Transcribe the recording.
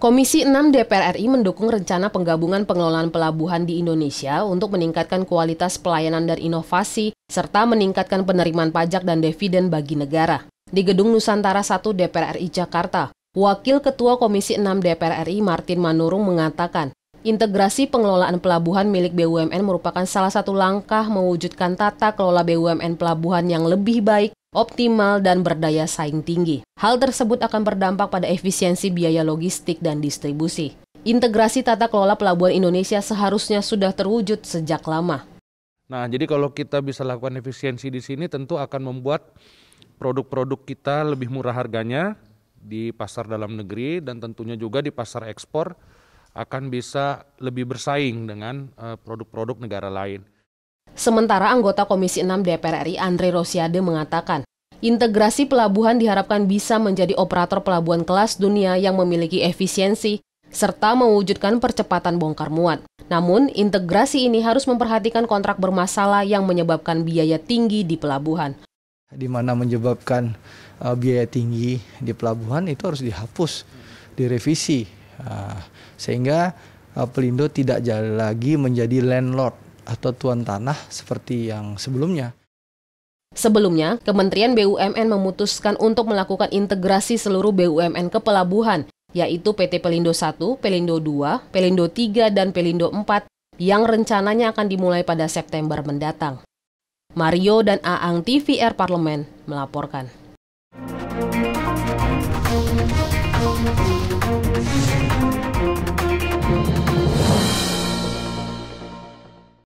Komisi 6 DPR RI mendukung rencana penggabungan pengelolaan pelabuhan di Indonesia untuk meningkatkan kualitas pelayanan dan inovasi, serta meningkatkan penerimaan pajak dan dividen bagi negara. Di Gedung Nusantara 1 DPR RI Jakarta, Wakil Ketua Komisi 6 DPR RI Martin Manurung mengatakan, Integrasi pengelolaan pelabuhan milik BUMN merupakan salah satu langkah mewujudkan tata kelola BUMN pelabuhan yang lebih baik, optimal, dan berdaya saing tinggi. Hal tersebut akan berdampak pada efisiensi biaya logistik dan distribusi. Integrasi tata kelola pelabuhan Indonesia seharusnya sudah terwujud sejak lama. Nah, jadi kalau kita bisa lakukan efisiensi di sini tentu akan membuat produk-produk kita lebih murah harganya di pasar dalam negeri dan tentunya juga di pasar ekspor akan bisa lebih bersaing dengan eh, produk-produk negara lain. Sementara anggota Komisi 6 DPR RI Andre Rosiade mengatakan, integrasi pelabuhan diharapkan bisa menjadi operator pelabuhan kelas dunia yang memiliki efisiensi serta mewujudkan percepatan bongkar muat. Namun, integrasi ini harus memperhatikan kontrak bermasalah yang menyebabkan biaya tinggi di pelabuhan. Di mana menyebabkan uh, biaya tinggi di pelabuhan itu harus dihapus, direvisi Nah, sehingga uh, Pelindo tidak lagi menjadi landlord atau tuan tanah seperti yang sebelumnya. Sebelumnya, Kementerian BUMN memutuskan untuk melakukan integrasi seluruh BUMN ke pelabuhan, yaitu PT Pelindo 1, Pelindo 2, Pelindo 3, dan Pelindo 4 yang rencananya akan dimulai pada September mendatang. Mario dan Aang TVR Parlemen melaporkan.